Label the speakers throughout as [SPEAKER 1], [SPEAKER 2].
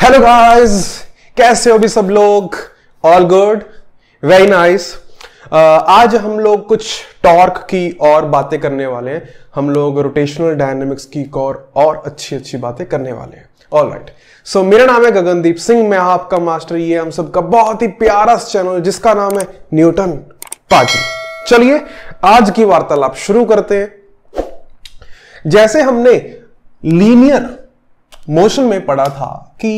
[SPEAKER 1] Hello guys कैसे हो भी सब लोग ऑल गुड वेरी नाइस आज हम लोग कुछ टॉर्क की और बातें करने वाले हैं हम लोग रोटेशनल डायनेमिक्स की और और अच्छी अच्छी बातें करने वाले हैं ऑल राइट सो मेरा नाम है गगनदीप सिंह मैं आपका मास्टर ये हम सबका बहुत ही प्यारा चैनल जिसका नाम है न्यूटन पाजी चलिए आज की वार्तालाप शुरू करते हैं जैसे हमने लीनियर मोशन में पढ़ा था कि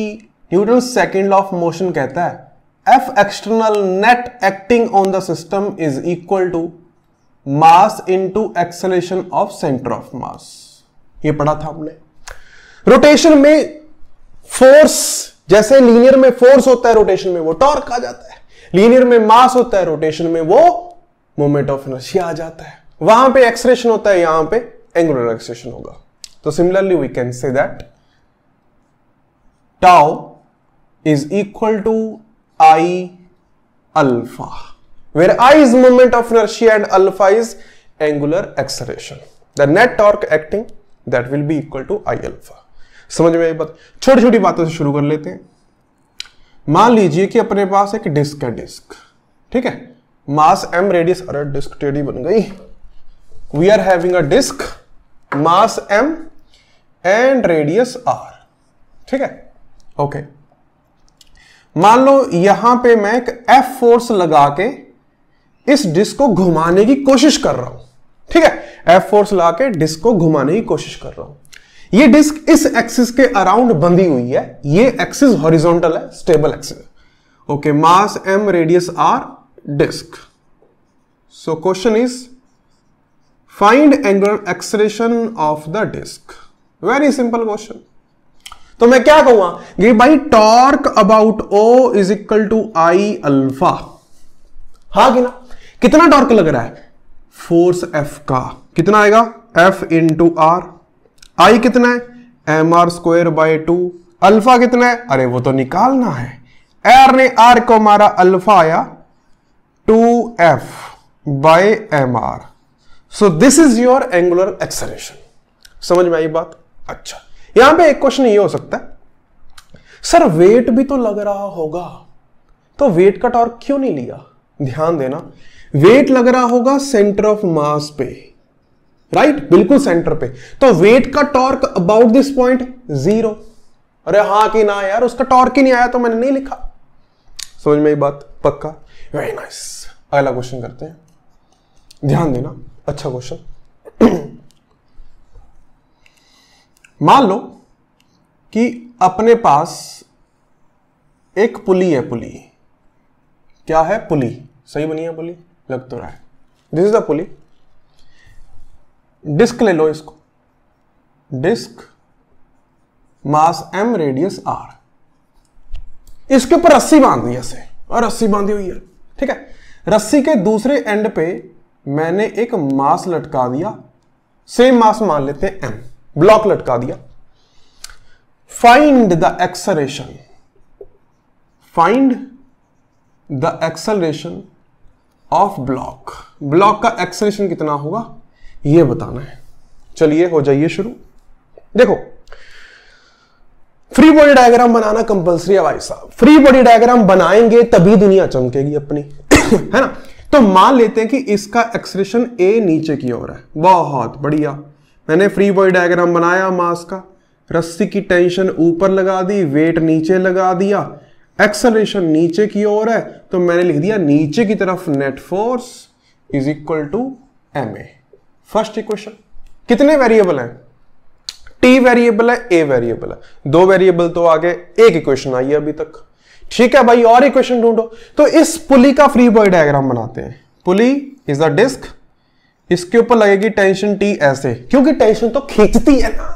[SPEAKER 1] Newton second law of motion कहता है F external net acting on the system is equal to mass into acceleration of centre of mass ये पढ़ा था हमने रोटेशन में फोर्स जैसे लीनियर में फोर्स होता है रोटेशन में वो टॉर्क आ जाता है लीनियर में मास होता है रोटेशन में वो मोमेंट ऑफ इनर्शिया आ जाता है वहां पे एक्सलेशन होता है यहां पे एंगुलर एक्सलेशन होगा तो similarly we can say that tau is equal to I alpha, where I is moment of inertia and alpha is angular acceleration. The net torque acting that will be equal to I alpha. समझ में आई बात छोटी छोटी बातों से शुरू कर लेते हैं मान लीजिए कि अपने पास एक डिस्क है डिस्क ठीक है मास एम रेडियस अरे डिस्क टेडी बन गई we are having a disc mass m and radius r ठीक है ओके मान लो यहां पे मैं एक एफ फोर्स लगा के इस डिस्क को घुमाने की कोशिश कर रहा हूं ठीक है एफ फोर्स लगा के डिस्क को घुमाने की कोशिश कर रहा हूं ये डिस्क इस एक्सिस के अराउंड बंधी हुई है ये एक्सिस हॉरिजॉन्टल है stable axis okay mass M radius R disc so question is find angular acceleration of the disc very simple question तो मैं क्या कहूंगा कि भाई torque about O is equal to I alpha हा कि ना कितना टॉर्क लग रहा है फोर्स एफ का कितना आएगा F into R I कितना है M R square by two alpha कितना है अरे वो तो निकालना है एर ने आर को मारा अल्फा आया two F by M R so this is your angular acceleration समझ में आई बात अच्छा यहां पे एक क्वेश्चन ये हो सकता है सर वेट भी तो लग रहा होगा तो वेट का टॉर्क क्यों नहीं लिया ध्यान देना वेट लग रहा होगा सेंटर ऑफ मास पे राइट right? बिल्कुल सेंटर पे तो वेट का torque about this point zero अरे हाँ कि ना यार उसका टॉर्क ही नहीं आया तो मैंने नहीं लिखा समझ में ये बात पक्का वेरी नाइस अगला क्वेश्चन करते हैं ध्यान देना अच्छा क्वेश्चन मान लो कि अपने पास एक पुली है पुली क्या है पुली सही बनी है पुली लग तो रहा है this is the pulley disc ले लो इसको disc mass M radius R इसके ऊपर रस्सी बांध दी ऐसे और रस्सी बांधी हुई है ठीक है रस्सी के दूसरे एंड पे मैंने एक मास लटका दिया सेम मास मान लेते हैं एम ब्लॉक लटका दिया find the acceleration find the acceleration of block block का एक्सरेशन कितना होगा यह बताना है चलिए हो जाइए शुरू देखो फ्री बॉडी डायग्राम बनाना कंपलसरी है भाई साहब फ्री बॉडी डायग्राम बनाएंगे तभी दुनिया चमकेगी अपनी है ना तो मान लेते हैं कि इसका एक्सरेशन ए नीचे की ओर है बहुत बढ़िया मैंने फ्री बॉडी डायग्राम बनाया मास का रस्सी की टेंशन ऊपर लगा दी वेट नीचे लगा दिया एक्सलेशन नीचे की ओर है तो मैंने लिख दिया नीचे की तरफ net force is equal to M A first equation कितने वेरिएबल हैं टी वेरिएबल है ए वेरिएबल है दो वेरिएबल तो आ गए एक इक्वेशन आई है अभी तक ठीक है भाई और इक्वेशन ढूंढो तो इस पुली का फ्री बॉय डायग्राम बनाते हैं पुली इज अ डिस्क इसके ऊपर लगेगी टेंशन टी ऐसे क्योंकि टेंशन तो खींचती है ना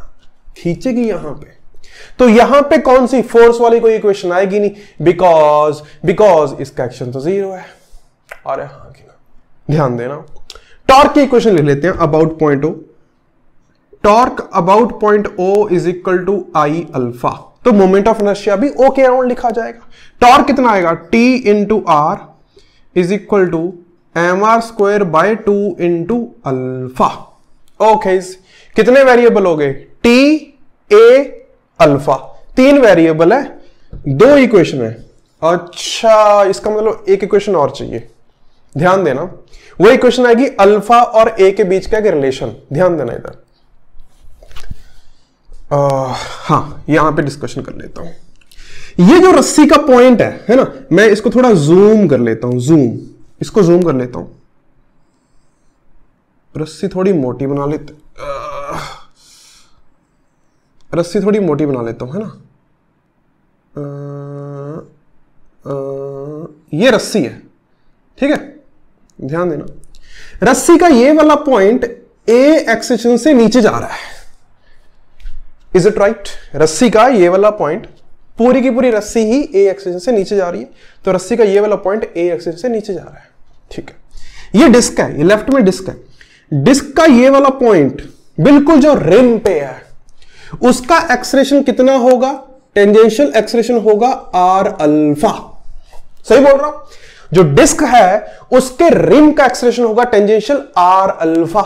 [SPEAKER 1] खींचेगी यहां पे तो यहां पे कौन सी फोर्स वाली कोई इक्वेशन आएगी नहीं बिकॉज बिकॉज इसका एक्शन तो जीरो है अरे हाँ की ना ध्यान देना टॉर्क की इक्वेशन ले लेते हैं about point O torque about point O is equal to I alpha तो मोमेंट ऑफ इनर्शिया भी ओ के अराउंड लिखा जाएगा टॉर्क कितना आएगा T into R is equal to M R square by two into alpha okay कितने variable हो गए टी ए अल्फा तीन वेरिएबल है दो इक्वेशन है अच्छा इसका मतलब एक इक्वेशन और चाहिए ध्यान देना वो इक्वेशन आएगी अल्फा और ए के बीच का एक रिलेशन ध्यान देना इधर हाँ यहां पे डिस्कशन कर लेता हूं ये जो रस्सी का पॉइंट है है ना मैं इसको थोड़ा जूम कर लेता हूं जूम इसको जूम कर लेता हूं रस्सी थोड़ी मोटी बना लेते रस्सी थोड़ी मोटी बना लेता हूं है ना ये रस्सी है ठीक है ध्यान देना रस्सी का ये वाला पॉइंट ए एक्सेशन से नीचे जा रहा है इज इट राइट रस्सी का ये वाला पॉइंट पूरी की पूरी रस्सी ही ए एक्सेशन से नीचे जा रही है तो रस्सी का ये वाला पॉइंट ए एक्सेशन से नीचे जा रहा है ठीक है ये डिस्क है ये लेफ्ट में डिस्क है डिस्क का ये वाला पॉइंट बिल्कुल जो रिम पे है उसका एक्सरेशन कितना होगा टेंजेंशियल एक्सरेशन होगा आर अल्फा सही बोल रहा हूं जो डिस्क है उसके रिम का एक्सरेशन होगा टेंजेंशियल आर अल्फा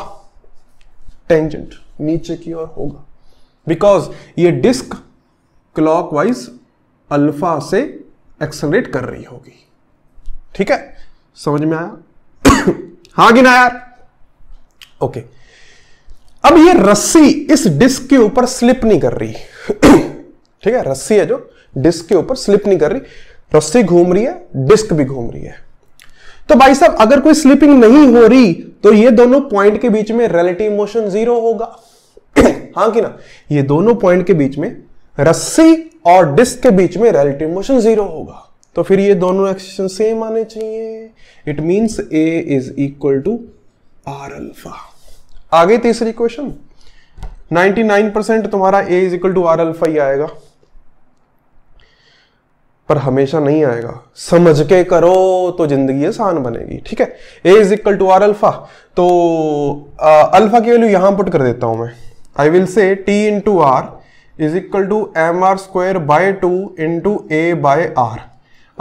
[SPEAKER 1] टेंजेंट नीचे की ओर होगा बिकॉज ये डिस्क क्लॉकवाइज अल्फा से एक्सलेट कर रही होगी ठीक है समझ में आया हाँ गिना यार ओके अब ये रस्सी इस डिस्क के ऊपर स्लिप नहीं कर रही ठीक है रस्सी है जो डिस्क के ऊपर स्लिप नहीं कर रही रस्सी घूम रही है डिस्क भी घूम रही है तो भाई साहब अगर कोई स्लिपिंग नहीं हो रही तो ये दोनों पॉइंट के बीच में रिलेटिव मोशन जीरो होगा हाँ कि ना ये दोनों पॉइंट के बीच में रस्सी और डिस्क के बीच में रिलेटिव मोशन जीरो होगा तो फिर ये दोनों एक्सप्रेशन सेम आने चाहिए it means A is equal to R alpha आगे तीसरी क्वेश्चन 99 परसेंट तुम्हारा A is equal to R alpha ही आएगा पर हमेशा नहीं आएगा समझ के करो तो जिंदगी आसान बनेगी ठीक है A is equal to R alpha तो आ, अल्फा की वैल्यू यहां पुट कर देता हूं मैं I will say T into R is equal to M R square by two into A by R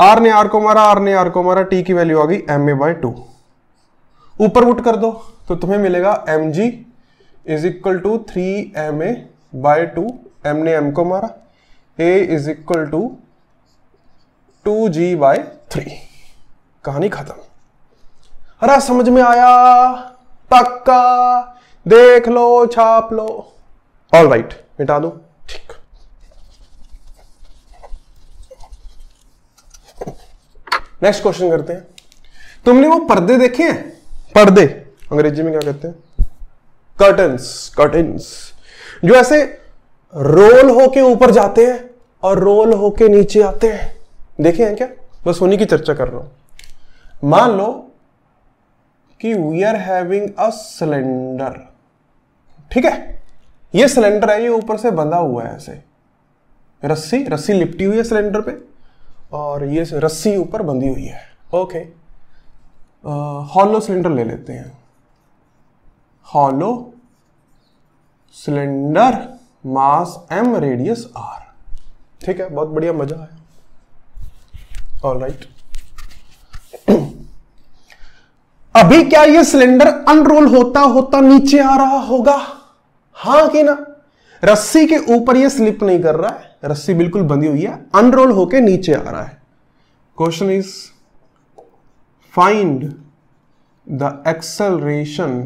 [SPEAKER 1] R ने आर को मारा आर ने आर को मारा टी की वैल्यू आ गई एम ए बाई टू ऊपर उठ कर दो तो तुम्हें मिलेगा M G is equal to three M A by two M ने एम को मारा A is equal to two G by three कहानी खत्म अरे समझ में आया पक्का देख लो छाप लो ऑल राइट मिटा दो ठीक नेक्स्ट क्वेश्चन करते हैं तुमने वो पर्दे देखे हैं पर्दे अंग्रेजी में क्या कहते हैं कर्टन्स कर्टन्स जो ऐसे रोल होके ऊपर जाते हैं और रोल होके नीचे आते हैं देखे हैं क्या बस उन्हीं की चर्चा कर रहा हूं मान लो कि we are having a cylinder ठीक है ये सिलेंडर है ये ऊपर से बंधा हुआ है ऐसे रस्सी रस्सी लिपटी हुई है सिलेंडर पे और ये रस्सी ऊपर बंधी हुई है ओके हॉलो सिलेंडर ले लेते हैं hollow cylinder mass M radius R ठीक है बहुत बढ़िया मजा है ऑल राइट अभी क्या ये सिलेंडर अनरोल होता होता नीचे आ रहा होगा हाँ कि ना रस्सी के ऊपर ये स्लिप नहीं कर रहा है रस्सी बिल्कुल बंधी हुई है अनरोल होके नीचे आ रहा है question is find the acceleration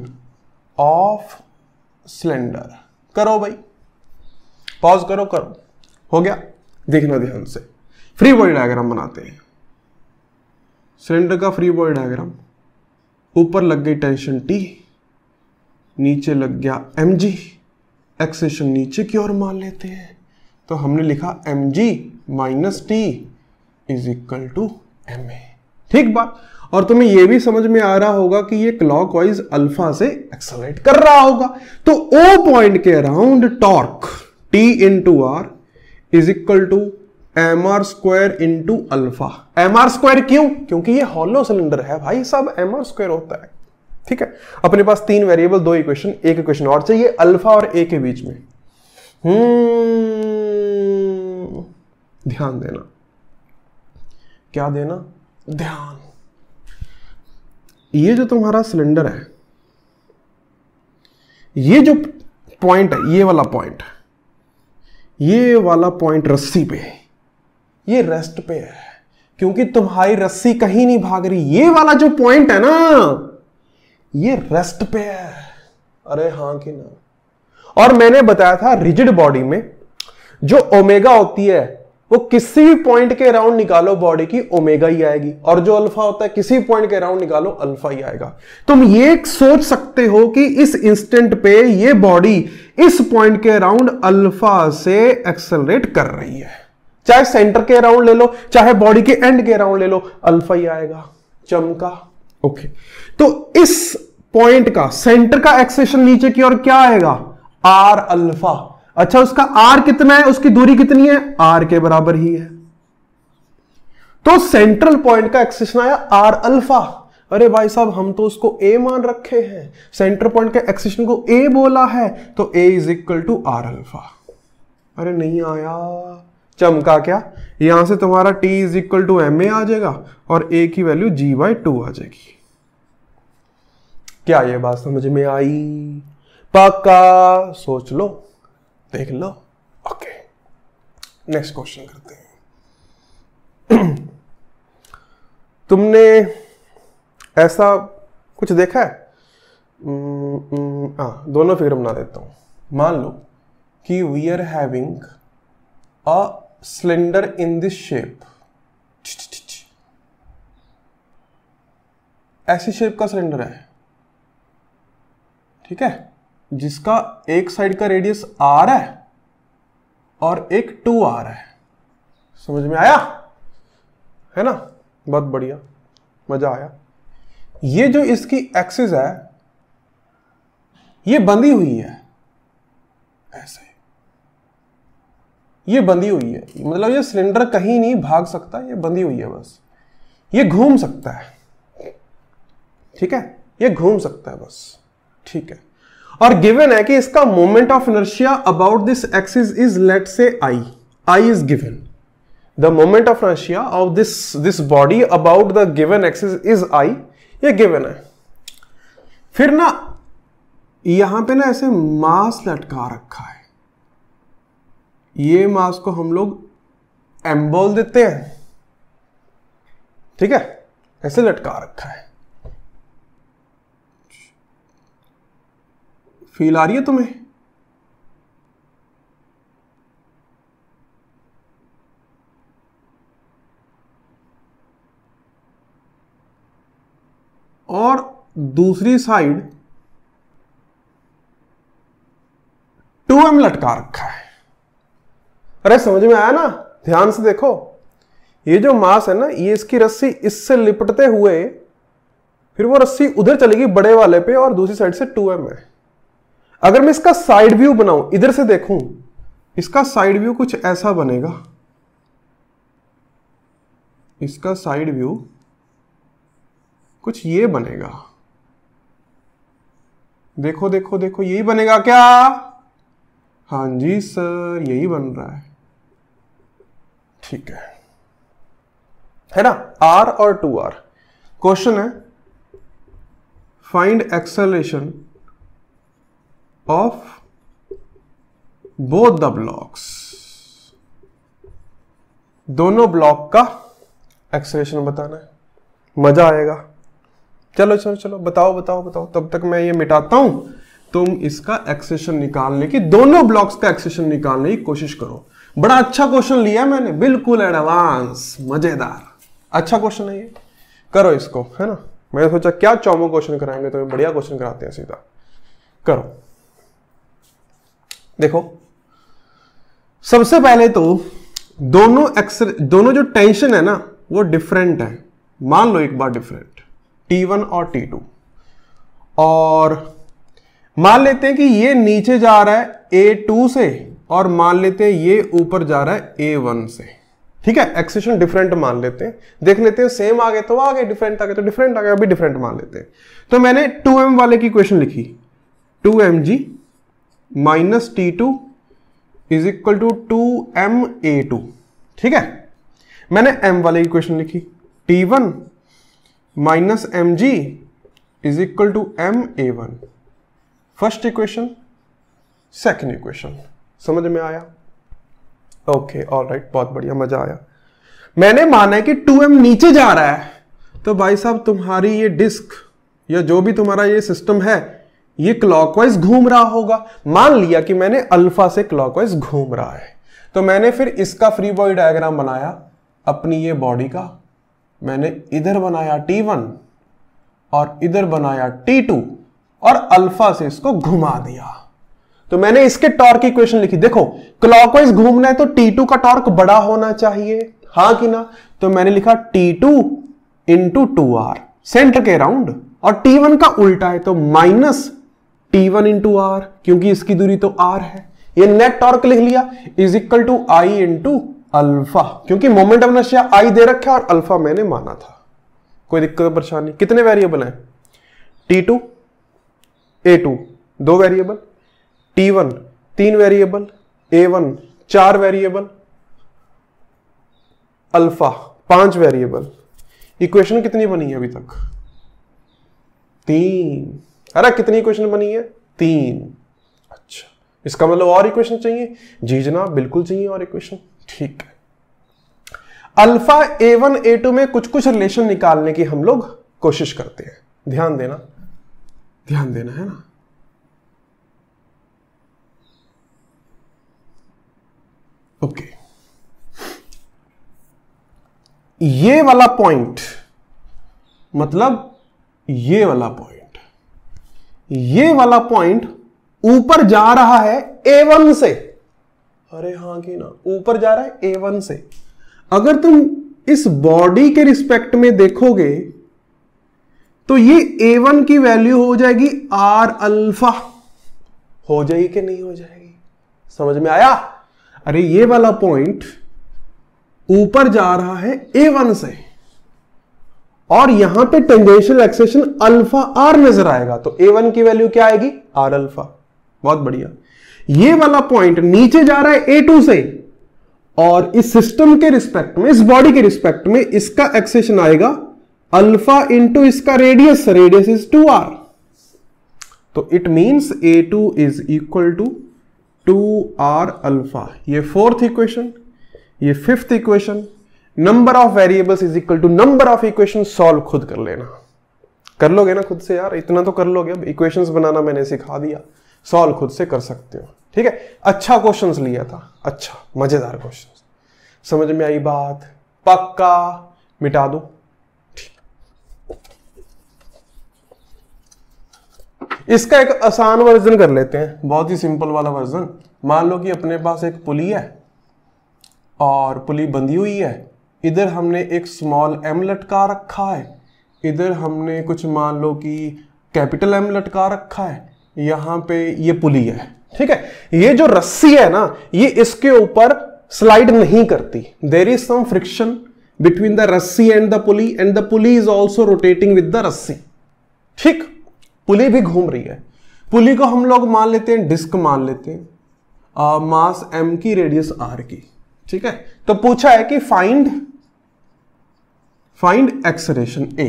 [SPEAKER 1] of cylinder करो भाई पॉज करो करो हो गया देखना ध्यान से फ्री बॉडी डायग्राम बनाते हैं सिलेंडर का फ्री बॉडी डायग्राम ऊपर लग गई टेंशन टी नीचे लग गया एम जी एक्सेशन नीचे की ओर मान लेते हैं तो हमने लिखा M G minus T is equal to M A ठीक बात और तुम्हें यह भी समझ में आ रहा होगा कि ये क्लॉकवाइज अल्फा से एक्सलेट कर रहा होगा तो ओ पॉइंट के around torque T into R is equal to M R square into alpha M R square क्यों क्योंकि ये हॉलो सिलेंडर है भाई सब एम आर स्क्वायर होता है ठीक है अपने पास तीन वेरिएबल दो इक्वेशन एक इक्वेशन और चाहिए अल्फा और ए के बीच में हम्म, ध्यान देना क्या देना ध्यान ये जो तुम्हारा सिलेंडर है ये जो पॉइंट है ये वाला पॉइंट ये वाला पॉइंट रस्सी पे है ये रेस्ट पे है क्योंकि तुम्हारी रस्सी कहीं नहीं भाग रही ये वाला जो पॉइंट है ना ये रेस्ट पे है अरे हाँ कि ना और मैंने बताया था रिजिड बॉडी में जो ओमेगा होती है वो किसी भी पॉइंट के अराउंड निकालो बॉडी की ओमेगा ही आएगी और जो अल्फा होता है किसी पॉइंट के अराउंड निकालो अल्फा ही आएगा तुम ये सोच सकते हो कि इस इंस्टेंट पे ये बॉडी इस पॉइंट के अराउंड अल्फा से एक्सेलरेट कर रही है चाहे सेंटर के अराउंड ले लो चाहे बॉडी के एंड के अराउंड ले लो अल्फा ही आएगा चमका ओके तो इस पॉइंट का सेंटर का एक्सेशन नीचे की ओर क्या आएगा आर अल्फा अच्छा उसका आर कितना है उसकी दूरी कितनी है आर के बराबर ही है तो सेंट्रल पॉइंट का एक्सेशन आया आर अल्फा अरे भाई साहब हम तो उसको ए मान रखे हैं सेंटर पॉइंट के एक्सेशन को ए बोला है तो A is equal to R alpha अरे नहीं आया चमका क्या यहां से तुम्हारा T is equal to M A आ जाएगा और ए की वैल्यू जी बाई टू आ जाएगी क्या ये बात समझ में आई पक्का सोच लो देख लो ओके नेक्स्ट क्वेश्चन करते हैं तुमने ऐसा कुछ देखा है आ, हम्म, हम्म, हाँ, दोनों फिगर बना देता हूं मान लो कि we are having a cylinder in this shape ऐसी शेप का सिलेंडर है ठीक है जिसका एक साइड का रेडियस आर है और एक टू आर है समझ में आया है ना बहुत बढ़िया मजा आया ये जो इसकी एक्सिस है ये बंदी हुई है ऐसे ये बंधी हुई है मतलब ये सिलेंडर कहीं नहीं भाग सकता ये बंधी हुई है बस ये घूम सकता है ठीक है ये घूम सकता है बस ठीक है और गिवन है कि इसका moment of inertia about this axis is let से I I is given the moment of inertia of this this body about the given axis is I ये गिवन है फिर ना यहां पे ना ऐसे मास लटका रखा है ये मास को हम लोग एम्बोल देते हैं ठीक है ऐसे लटका रखा है फील आ रही है तुम्हें और दूसरी साइड एम लटका रखा है अरे समझ में आया ना ध्यान से देखो ये जो मास है ना ये इसकी रस्सी इससे लिपटते हुए फिर वो रस्सी उधर चलेगी बड़े वाले पे और दूसरी साइड से टू एम है अगर मैं इसका साइड व्यू बनाऊं इधर से देखूं इसका साइड व्यू कुछ ऐसा बनेगा इसका साइड व्यू कुछ ये बनेगा देखो देखो देखो यही बनेगा क्या हाँ जी सर यही बन रहा है ठीक है है ना आर और टू आर क्वेश्चन है find acceleration of both the blocks दोनों ब्लॉक का एक्सेलेशन बताना है मजा आएगा चलो चलो चलो बताओ बताओ बताओ तब तक मैं ये मिटाता हूं तुम इसका एक्सेशन निकालने की दोनों ब्लॉक्स का एक्सेशन निकालने की कोशिश करो बड़ा अच्छा क्वेश्चन लिया मैंने बिल्कुल एडवांस मजेदार अच्छा क्वेश्चन है ये करो इसको है ना मैंने सोचा क्या चौमो क्वेश्चन कराएंगे तो बढ़िया क्वेश्चन कराते हैं सीधा करो देखो सबसे पहले तो दोनों एक्सर दोनों जो टेंशन है ना वो डिफरेंट है मान लो एक बार डिफरेंट T1 और T2 और मान लेते हैं कि ये नीचे जा रहा है A2 से और मान लेते हैं ये ऊपर जा रहा है ए वन से ठीक है एक्सेशन डिफरेंट मान लेते हैं देख लेते हैं सेम आ गए तो आ गए डिफरेंट आ गए तो डिफरेंट आ गए अभी डिफरेंट मान लेते हैं तो मैंने टू एम वाले की क्वेश्चन लिखी two M G minus T two is equal to two M A two ठीक है मैंने m वाले की क्वेश्चन लिखी t1 one minus M G is equal to M A one first equation second equation समझ में आया ओके ऑल राइट बहुत बढ़िया मजा आया मैंने माना है कि 2m नीचे जा रहा है तो भाई साहब तुम्हारी ये डिस्क या जो भी तुम्हारा ये सिस्टम है ये क्लॉकवाइज घूम रहा होगा मान लिया कि मैंने अल्फा से क्लॉकवाइज घूम रहा है तो मैंने फिर इसका फ्री बॉय डायग्राम बनाया अपनी ये बॉडी का मैंने इधर बनाया T1 और इधर बनाया T2 और अल्फा से इसको घुमा दिया तो मैंने इसके टॉर्क इक्वेशन लिखी देखो क्लॉकवाइज घूमना है तो टी टू का टॉर्क बड़ा होना चाहिए हाँ कि ना तो मैंने लिखा T two into two R centre के राउंड और वन का उल्टा है तो minus T one into R क्योंकि इसकी दूरी तो आर है ये नेट टॉर्क लिख लिया is equal to I into alpha क्योंकि मोमेंट ऑफ नशिया आई दे रखा और अल्फा मैंने माना था कोई दिक्कत परेशानी कितने वेरिएबल हैं टी टू ए टू दो वेरिएबल टी वन तीन वेरिएबल ए वन चार वेरिएबल अल्फा पांच वेरिएबल इक्वेशन कितनी बनी है अभी तक तीन अरे कितनी इक्वेशन बनी है तीन अच्छा इसका मतलब और इक्वेशन चाहिए जी जना बिल्कुल चाहिए और इक्वेशन ठीक है alpha A one A two में कुछ कुछ रिलेशन निकालने की हम लोग कोशिश करते हैं ध्यान देना ध्यान देना है ना ओके okay. ये वाला पॉइंट मतलब ये वाला पॉइंट ये वाला पॉइंट ऊपर जा रहा है ए वन से अरे हाँ की ना ऊपर जा रहा है वन से अगर तुम इस बॉडी के रिस्पेक्ट में देखोगे तो ये ए वन की वैल्यू हो जाएगी आर अल्फा हो जाएगी कि नहीं हो जाएगी समझ में आया अरे ये वाला पॉइंट ऊपर जा रहा है ए वन से और यहां पे टेंडेंशियल एक्सेशन अल्फा आर नजर आएगा तो ए वन की वैल्यू क्या आएगी आर अल्फा बहुत बढ़िया ये वाला पॉइंट नीचे जा रहा है ए टू से और इस सिस्टम के रिस्पेक्ट में इस बॉडी के रिस्पेक्ट में इसका एक्सेशन आएगा अल्फा इंटू इसका radius radius is two R तो it means A two is equal to two R alpha ये फोर्थ इक्वेशन ये fifth equation number of variables is equal to number of equation solve खुद कर लेना कर लोगे ना खुद से यार इतना तो कर लोगे अब इक्वेशंस बनाना मैंने सिखा दिया सॉल्व खुद से कर सकते हो ठीक है अच्छा क्वेश्चन लिया था अच्छा मजेदार क्वेश्चन समझ में आई बात पक्का मिटा दो इसका एक आसान वर्जन कर लेते हैं बहुत ही सिंपल वाला वर्जन मान लो कि अपने पास एक पुली है और पुली बंधी हुई है इधर हमने एक स्मॉल एम लटका रखा है इधर हमने कुछ मान लो कि कैपिटल एम लटका रखा है यहाँ पे ये पुली है ठीक है ये जो रस्सी है ना ये इसके ऊपर स्लाइड नहीं करती there is some friction between the रस्सी and the pulley and the pulley is also rotating with the रस्सी ठीक पुली भी घूम रही है पुली को हम लोग मान लेते हैं डिस्क मान लेते हैं आ, मास एम की रेडियस आर की ठीक है तो पूछा है कि फाइंड फाइंड एक्सरेशन ए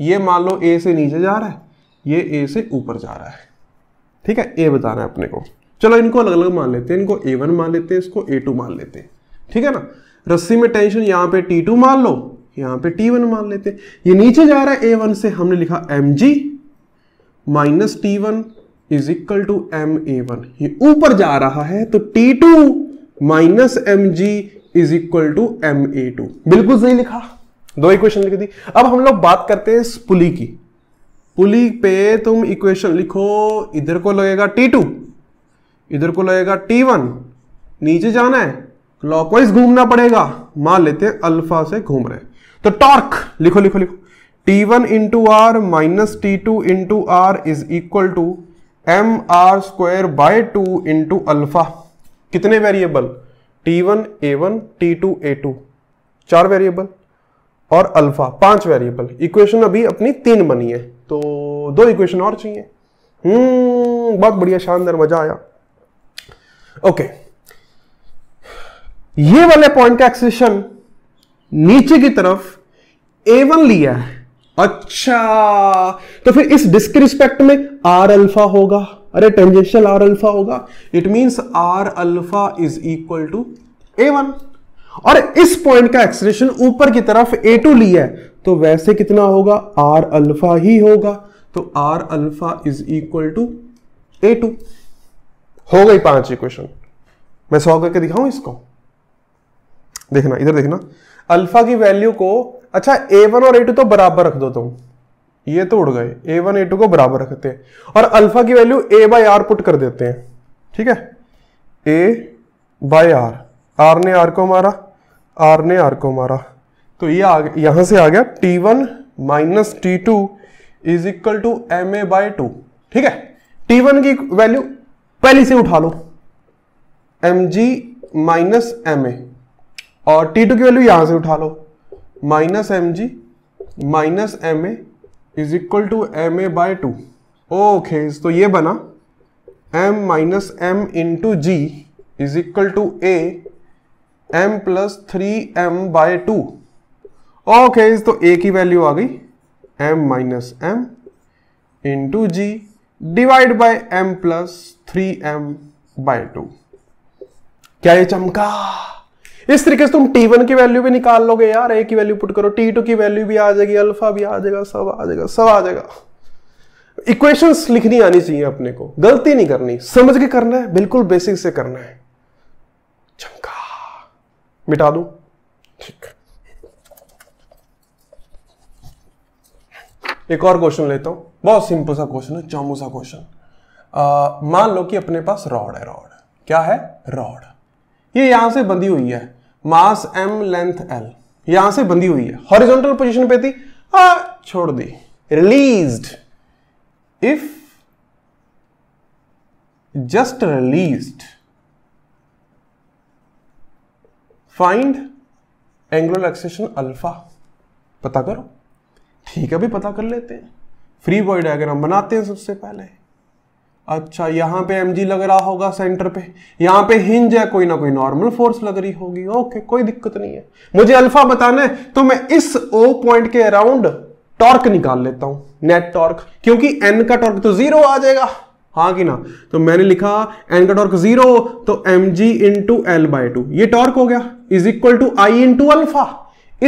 [SPEAKER 1] ये मान लो ए से नीचे जा रहा है ये ए से ऊपर जा रहा है ठीक है ए बताना है अपने को चलो इनको अलग अलग मान लेते हैं इनको ए वन मान लेते हैं इसको ए टू मान लेते हैं ठीक है ना रस्सी में टेंशन यहां पे टी टू मान लो यहां पे टी वन मान लेते हैं ये नीचे जा रहा है ए वन से हमने लिखा M G minus T one is equal to M A one ये ऊपर जा रहा है तो T two minus M G is equal to M A two बिल्कुल सही लिखा दो इक्वेशन लिख दी अब हम लोग बात करते हैं पुली की पुली पे तुम इक्वेशन लिखो इधर को लगेगा टी टू इधर को लगेगा टी वन नीचे जाना है क्लॉकवाइज घूमना पड़ेगा मान लेते हैं अल्फा से घूम रहे तो टॉर्क लिखो लिखो लिखो T one into R minus T two into R is equal to M R square by two into alpha कितने variable T one A one T two A two चार वेरिएबल और अल्फा पांच variable equation अभी अपनी तीन बनी है तो दो इक्वेशन और चाहिए हम्म बहुत बढ़िया शानदार मजा आया ओके ये वाले पॉइंट का एक्सेशन नीचे की तरफ ए वन लिया है अच्छा तो फिर इस डिस्क रिस्पेक्ट में आर अल्फा होगा अरे टेंजेंशियल आर अल्फा होगा it means R alpha is equal to A one और इस पॉइंट का एक्सलेशन ऊपर की तरफ ए टू लिया है तो वैसे कितना होगा आर अल्फा ही होगा तो R alpha is equal to A two हो गई पांच इक्वेशन मैं सॉल्व करके दिखाऊं इसको देखना इधर देखना अल्फा की वैल्यू को अच्छा ए वन और ए टू तो बराबर रख दो तुम ये तो उड़ गए ए वन ए टू को बराबर रखते हैं और अल्फा की value A by R put कर देते हैं ठीक है ए बाय आर आर ने आर को मारा आर ने आर को मारा तो ये आ यहां से आ गया T one minus T two is equal to M A by two ठीक है टी वन की वैल्यू पहली से उठा लो M G minus M A और टी टू की वैल्यू यहां से उठा लो minus M G minus M A is equal to M A by two okay तो ये बना M minus M into G is equal to A M plus three M by two okay तो A की value आ गई M minus M into G divide by M plus three M by two क्या ये चमका इस तरीके से तुम टी वन की वैल्यू भी निकाल लोगे यार ए की वैल्यू पुट करो टी टू की वैल्यू भी आ जाएगी अल्फा भी आ जाएगा सब आ जाएगा सब आ जाएगा इक्वेशंस लिखनी आनी चाहिए अपने को गलती नहीं करनी समझ के करना है बिल्कुल बेसिक से करना है चमका मिटा दू ठीक एक और क्वेश्चन लेता हूं बहुत सिंपल सा क्वेश्चन है चामू सा क्वेश्चन मान लो कि अपने पास रॉड है रॉड क्या है रॉड ये यहां से बंधी हुई है मास एम लेंथ एल यहां से बंधी हुई है हॉरिजॉन्टल पोजीशन पे थी आ, छोड़ दी released if just release find angular acceleration alpha पता करो ठीक है भी पता कर लेते हैं फ्री बॉय डायग्राम बनाते हैं सबसे पहले अच्छा यहाँ पे एम लग रहा होगा सेंटर पे यहाँ पे हिंज है कोई ना कोई नॉर्मल फोर्स लग रही होगी ओके कोई दिक्कत नहीं है मुझे अल्फा बताना है तो मैं इस ओ पॉइंट के अराउंड टॉर्क निकाल लेता हूं नेट टॉर्क क्योंकि एन का टॉर्क तो जीरो आ जाएगा हाँ कि ना तो मैंने लिखा एन का टॉर्क जीरो तो M G into L by two ये टॉर्क हो गया is equal to I into alpha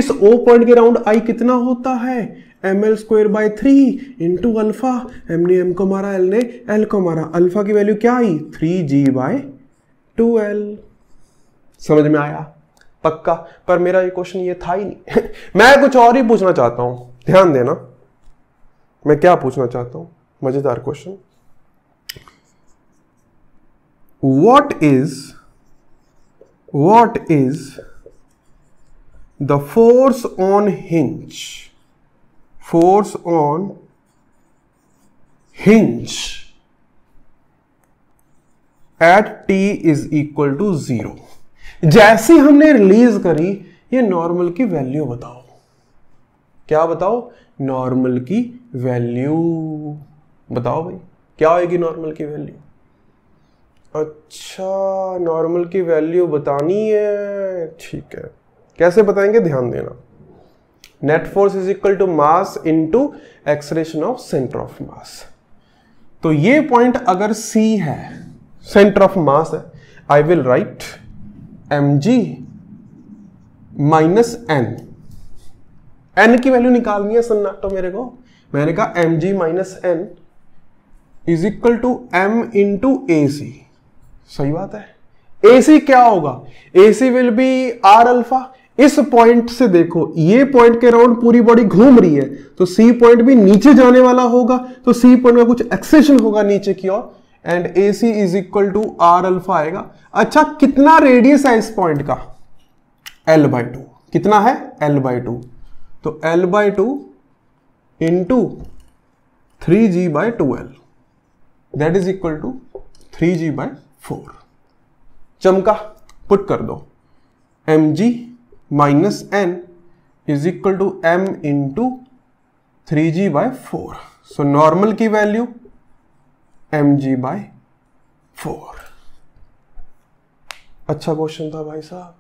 [SPEAKER 1] इस ओ पॉइंट के अराउंड आई कितना होता है M L square by three into alpha M ने एम को मारा एल ने एल को मारा अल्फा की वैल्यू क्या आई three G by two L समझ में आया पक्का पर मेरा ये क्वेश्चन ये था ही नहीं मैं कुछ और ही पूछना चाहता हूं ध्यान देना मैं क्या पूछना चाहता हूं मजेदार question what is what is the force on hinge force on hinge at T is equal to zero जैसे हमने रिलीज करी ये नॉर्मल की वैल्यू बताओ क्या बताओ नॉर्मल की वैल्यू बताओ भाई क्या होगी नॉर्मल की वैल्यू अच्छा नॉर्मल की वैल्यू बतानी है ठीक है कैसे बताएंगे ध्यान देना net force is equal to mass into acceleration of centre of mass तो ये पॉइंट अगर C है सेंटर ऑफ मास है I will write M G minus N N की वैल्यू निकालनी है सन्नाटो तो मेरे को मैंने कहा M G minus N is equal to M into A C सही बात है ए सी क्या होगा A C will be R alpha इस पॉइंट से देखो ये पॉइंट के अराउंड पूरी बॉडी घूम रही है तो सी पॉइंट भी नीचे जाने वाला होगा तो सी पॉइंट में कुछ एक्सेशन होगा नीचे की ओर and A C is equal to R alpha आएगा अच्छा कितना रेडियस है इस पॉइंट का एल बाई टू कितना है एल बाई टू तो L by two into three G two L that is equal to three G by four चमका पुट कर दो M G minus N is equal to M into three G by four so normal की value M G by four अच्छा question था भाई साहब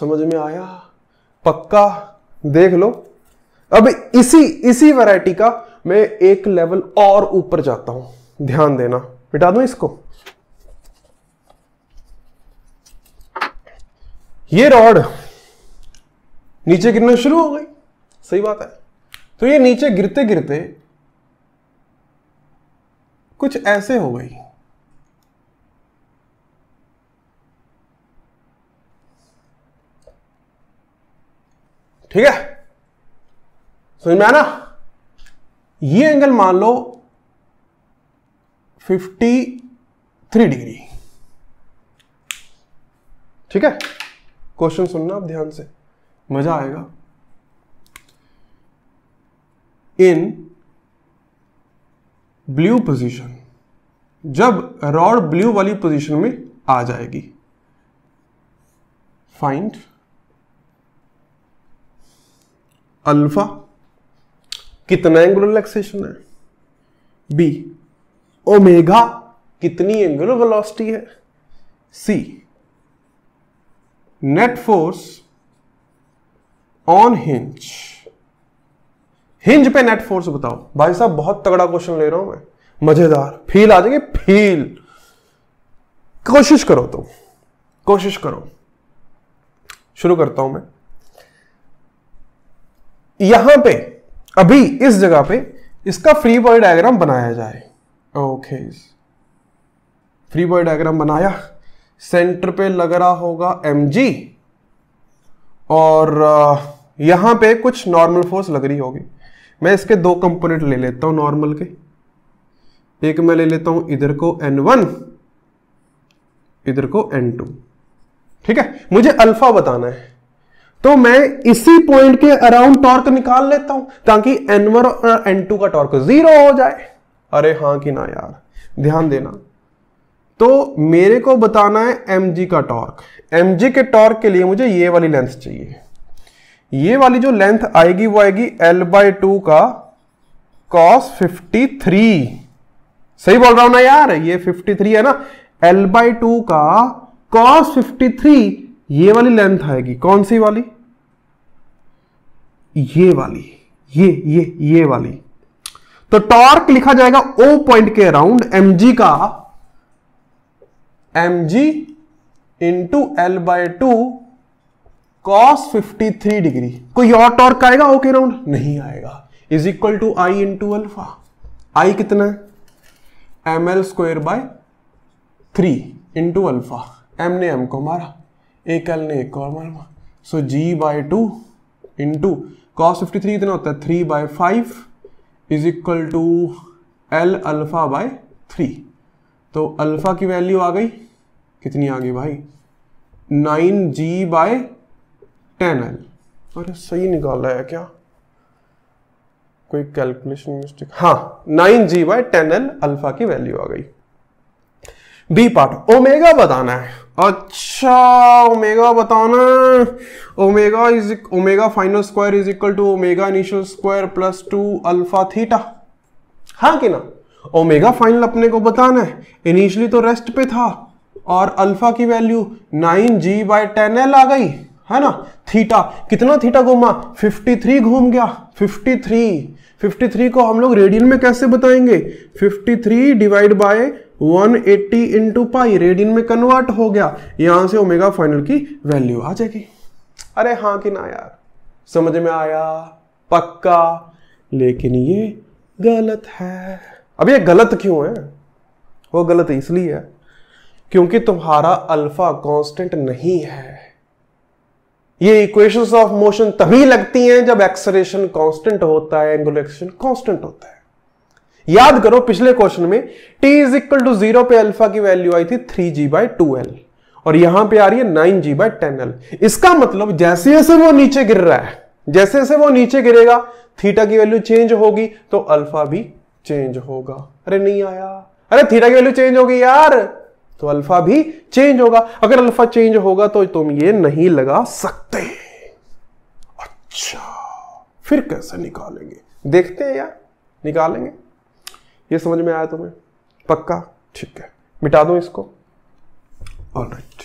[SPEAKER 1] समझ में आया पक्का देख लो अब इसी इसी वैरायटी का मैं एक लेवल और ऊपर जाता हूं ध्यान देना मिटा दू इसको ये रॉड नीचे गिरना शुरू हो गई सही बात है तो ये नीचे गिरते गिरते कुछ ऐसे हो गई ठीक है समझ में आना ये एंगल मान लो 53 डिग्री ठीक है क्वेश्चन सुनना आप ध्यान से मजा आएगा इन ब्लू पोजीशन जब रॉड ब्लू वाली पोजीशन में आ जाएगी फाइंड अल्फा कितना एंगुलर रिलैक्सेशन है बी ओमेगा कितनी एंगुलर वेलोसिटी है C net force on hinge hinge पे नेट फोर्स बताओ भाई साहब बहुत तगड़ा क्वेश्चन ले रहा हूं मैं मजेदार फील आ जाएंगे फील कोशिश करो तुम तो, कोशिश करो शुरू करता हूं मैं यहां पे अभी इस जगह पे इसका फ्री बॉय डायग्राम बनाया जाए ओके फ्री बॉय डायग्राम बनाया सेंटर पे लग रहा होगा एम और आ, यहां पे कुछ नॉर्मल फोर्स लग रही होगी मैं इसके दो कंपोनेंट ले लेता हूं नॉर्मल के एक मैं ले लेता हूं इधर को एन वन इधर को एन टू ठीक है मुझे अल्फा बताना है तो मैं इसी पॉइंट के अराउंड टॉर्क निकाल लेता हूं ताकि एन वन और एन टू का टॉर्क जीरो हो जाए अरे हाँ कि ना यार ध्यान देना तो मेरे को बताना है एम जी का टॉर्क एम जी के टॉर्क के लिए मुझे ये वाली लेंथ चाहिए ये वाली जो लेंथ आएगी वो आएगी एल बाई टू का कॉस 53 सही बोल रहा हूं ना यार ये 53 है ना एल बाई टू का कॉस 53 ये वाली लेंथ आएगी कौन सी वाली ये वाली ये ये ये वाली तो टॉर्क लिखा जाएगा ओ पॉइंट के अराउंड एम जी का M G into L by two cos 53 degree कोई और टॉर्क आएगा ओके राउंड नहीं आएगा is equal to I into alpha I कितना है M L square by three into alpha M ने एम को मारा एक एल ने एक को मारा so G by two into cos fifty three कितना होता है three by five is equal to L alpha by three तो अल्फा की वैल्यू आ गई कितनी आ गई भाई nine G by ten L अरे सही निकाला है क्या कोई कैलकुलेशन मिस्टेक हाँ nine G by ten L alpha की वैल्यू आ गई बी पार्ट ओमेगा बताना है अच्छा ओमेगा बताना omega is omega final square is equal to omega initial square plus two alpha theta हाँ कि ना ओमेगा फाइनल अपने को बताना है इनिशियली तो रेस्ट पे था और अल्फा की value nine G by ten L आ गई है ना थीटा कितना थीटा घूमा 53 घूम गया 53 53 को हम लोग रेडियन में कैसे बताएंगे 53 divide by 180 eighty into pi radian में कन्वर्ट हो गया यहां से ओमेगा फाइनल की वैल्यू आ जाएगी अरे हाँ कि ना यार समझ में आया पक्का लेकिन ये गलत है अब ये गलत क्यों है वो गलत इसलिए है क्योंकि तुम्हारा अल्फा कांस्टेंट नहीं है ये इक्वेशंस ऑफ मोशन तभी लगती हैं जब एक्सरेशन कांस्टेंट होता है एंगुलर एक्सरेशन कांस्टेंट होता है याद करो पिछले क्वेश्चन में t is equal to zero पे अल्फा की वैल्यू आई थी three G by two L और यहां पे आ रही है nine G by ten L इसका मतलब जैसे जैसे वो नीचे गिर रहा है जैसे जैसे वो नीचे गिरेगा थीटा की वैल्यू चेंज होगी तो अल्फा भी चेंज होगा अरे नहीं आया अरे थीटा की वैल्यू चेंज होगी यार तो अल्फा भी चेंज होगा अगर अल्फा चेंज होगा तो तुम ये नहीं लगा सकते अच्छा फिर कैसे निकालेंगे देखते हैं यार निकालेंगे ये समझ में आया तुम्हें पक्का ठीक है मिटा दो इसको ऑल राइट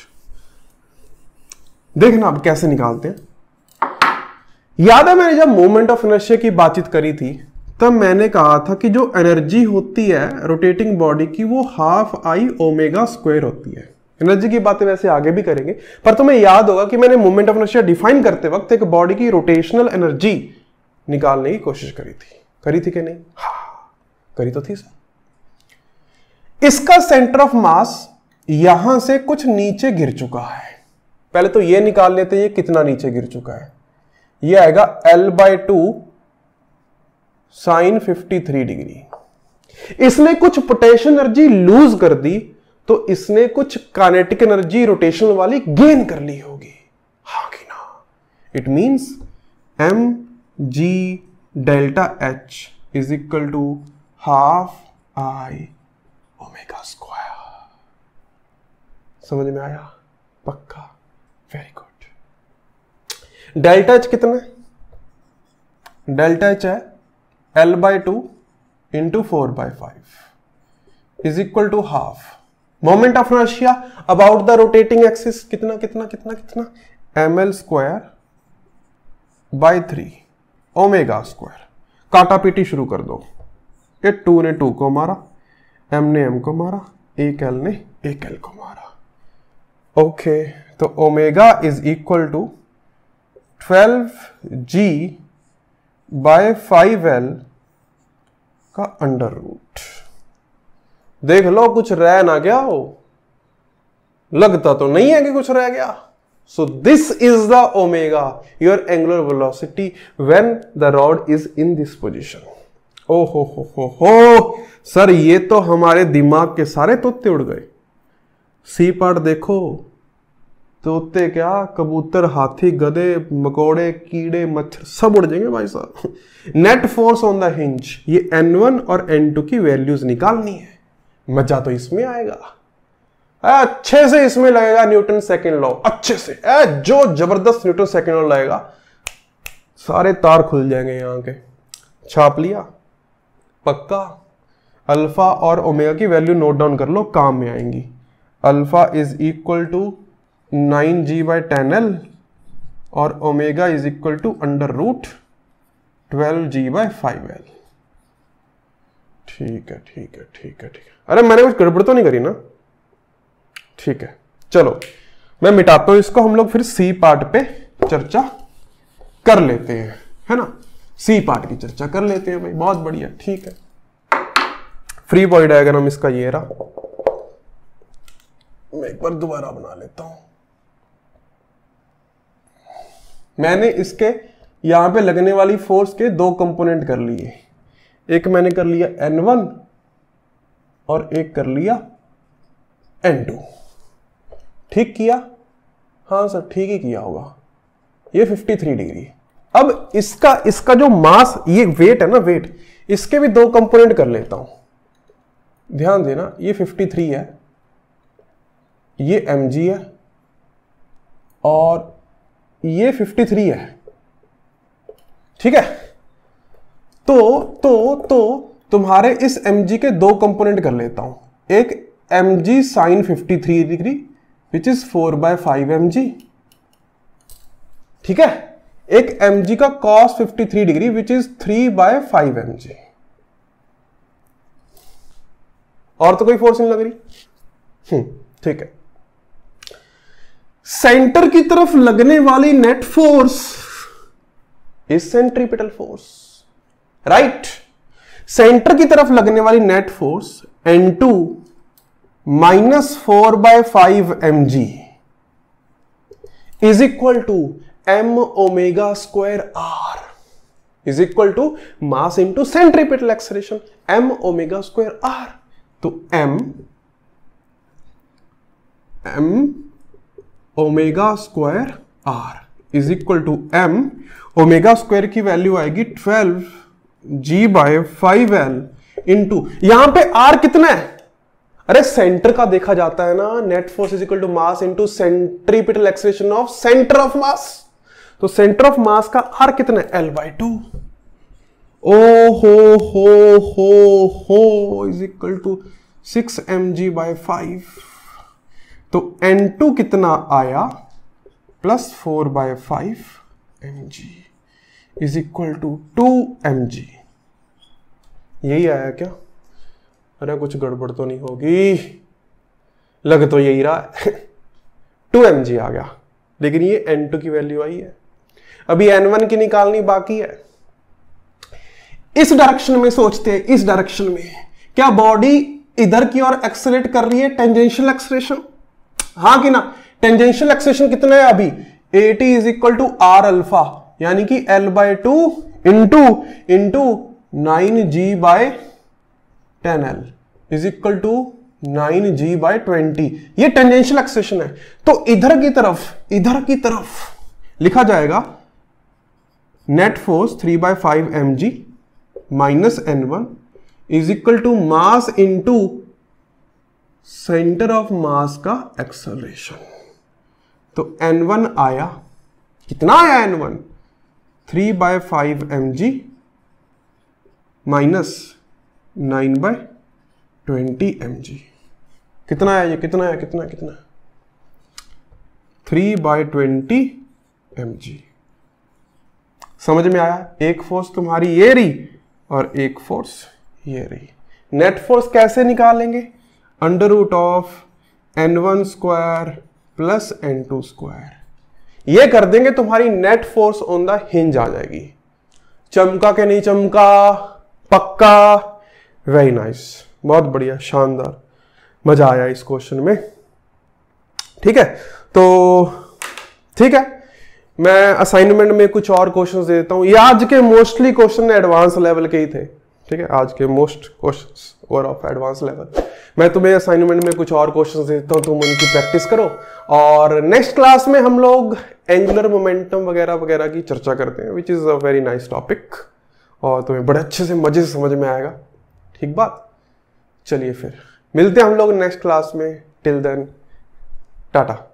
[SPEAKER 1] देखना अब कैसे निकालते हैं याद है मैंने जब मोमेंट ऑफ इनर्शिया की बातचीत करी थी तब मैंने कहा था कि जो एनर्जी होती है रोटेटिंग बॉडी की वो हाफ आई ओमेगा स्क्वायर होती है एनर्जी की बातें वैसे आगे भी करेंगे पर तुम्हें याद होगा कि मैंने मूवमेंट ऑफ इनर्शिया डिफाइन करते वक्त एक बॉडी की रोटेशनल एनर्जी निकालने की कोशिश करी थी करी थी कि नहीं हाँ करी तो थी सर इसका सेंटर ऑफ मास यहां से कुछ नीचे गिर चुका है पहले तो ये निकाल लेते हैं ये कितना नीचे गिर चुका है ये आएगा L by two sine 53 degree इसने कुछ पोटेंशियल एनर्जी लूज कर दी तो इसने कुछ कानेटिक एनर्जी रोटेशन वाली गेन कर ली होगी हा कि ना it means M G delta H is equal to half I omega square समझ में आया पक्का वेरी गुड डेल्टा एच कितना डेल्टा एच है L by two into four by five is equal to half moment of inertia about the rotating axis कितना कितना कितना कितना M L square by three omega square काटा PT शुरू कर दो ये टू ने टू को मारा एम ने एम को मारा एक एल ने एक एल को मारा ओके तो omega is equal to twelve G by five L का अंडर रूट देख लो कुछ रह ना गया हो लगता तो नहीं है कि कुछ रह गया so this is the omega your angular velocity when the rod is in this position ओ हो हो हो हो सर ये तो हमारे दिमाग के सारे तोते उड़ गए सी पार्ट देखो तो उत्ते क्या कबूतर हाथी गधे मकोड़े कीड़े मच्छर सब उड़ जाएंगे भाई साहब net force on the hinge ये एन वन और एन टू की वैल्यूज निकालनी है मजा तो इसमें आएगा अच्छे से इसमें लगेगा न्यूटन सेकेंड लॉ अच्छे से ए, जो जबरदस्त न्यूटन सेकेंड लॉ लगेगा सारे तार खुल जाएंगे यहाँ के छाप लिया पक्का अल्फा और ओमेगा की वैल्यू नोट डाउन कर लो काम में आएंगी alpha is equal to nine G by ten L और omega is equal to under root twelve G by five L ठीक है ठीक है ठीक है ठीक है अरे मैंने कुछ गड़बड़ तो नहीं करी ना ठीक है चलो मैं मिटाता हूं इसको हम लोग फिर सी पार्ट पे चर्चा कर लेते हैं है ना सी पार्ट की चर्चा कर लेते हैं भाई बहुत बढ़िया ठीक है फ्री बॉडी डायग्राम इसका ये रहा मैं एक बार दोबारा बना लेता हूँ मैंने इसके यहाँ पे लगने वाली फोर्स के दो कंपोनेंट कर लिए एक मैंने कर लिया एन वन और एक कर लिया एन टू ठीक किया हाँ सर ठीक ही किया होगा ये 53 डिग्री अब इसका इसका जो मास ये वेट है ना वेट इसके भी दो कंपोनेंट कर लेता हूं ध्यान देना ये 53 है ये mg है और ये 53 है ठीक है तो तो तो तुम्हारे इस एम के दो कंपोनेंट कर लेता हूं एक M G sine fifty degree which is four by five M ठीक है एक एम का cos 53 degree which is three by five M और तो कोई फोर्स नहीं लग रही हम्म, ठीक है सेंटर की तरफ लगने वाली net force is centripetal force right center की तरफ लगने वाली net force N two minus four by five M G is equal to M omega square R is equal to mass into centripetal acceleration M omega square R तो M M omega square R is equal to M omega square की value आएगी twelve G by five L into यहां पर are कितना है अरे centre का देखा जाता है ना net force is equal to mass into centripetal acceleration of centre of mass तो सेंटर ऑफ मास का आर कितना है एल बाय टू ओ हो हो हो हो is equal to six M G by five तो N2 कितना आया plus four by five M G is equal to two M G यही आया क्या अरे कुछ गड़बड़ तो नहीं होगी लग तो यही रहा टू एम जी आ गया लेकिन ये एन टू की वैल्यू आई है अभी एन वन की निकालनी बाकी है इस डायरेक्शन में सोचते हैं इस डायरेक्शन में क्या बॉडी इधर की ओर एक्सलेट कर रही है टेंजेंशियल एक्सलेशन हाँ कि ना टेंजेंशियल एक्सेशन कितना है अभी A T is equal to R alpha यानी कि L by two into into nine G by ten L is equal to nine G by twenty ये टेंजेंशियल एक्सेशन है तो इधर की तरफ इधर की तरफ लिखा जाएगा net force three by five M G minus N one is equal to mass into center of mass का एक्सलेशन तो n1 आया कितना आया n1 one three by five M G minus nine by twenty M G कितना आया ये कितना आया कितना कितना three by twenty M G समझ में आया एक फोर्स तुम्हारी ये रही और एक फोर्स ये रही नेट फोर्स कैसे निकालेंगे under root of N one square plus N two square ये कर देंगे तुम्हारी net force on the hinge आ जाएगी चमका के नहीं चमका पक्का वेरी नाइस बहुत बढ़िया शानदार मजा आया इस क्वेश्चन में ठीक है तो ठीक है मैं असाइनमेंट में कुछ और क्वेश्चंस दे देता हूं ये आज के मोस्टली क्वेश्चन एडवांस लेवल के ही थे ठीक है आज के मोस्ट क्वेश्चन और ऑफ एडवांस लेवल मैं तुम्हें असाइनमेंट में कुछ और क्वेश्चन देता हूँ तुम उनकी प्रैक्टिस करो और नेक्स्ट क्लास में हम लोग एंगुलर मोमेंटम वगैरह वगैरह की चर्चा करते हैं which is a very nice topic और तुम्हें बड़े अच्छे से मज़े से समझ में आएगा ठीक बात चलिए फिर मिलते हैं हम लोग नेक्स्ट क्लास में टिल देन टाटा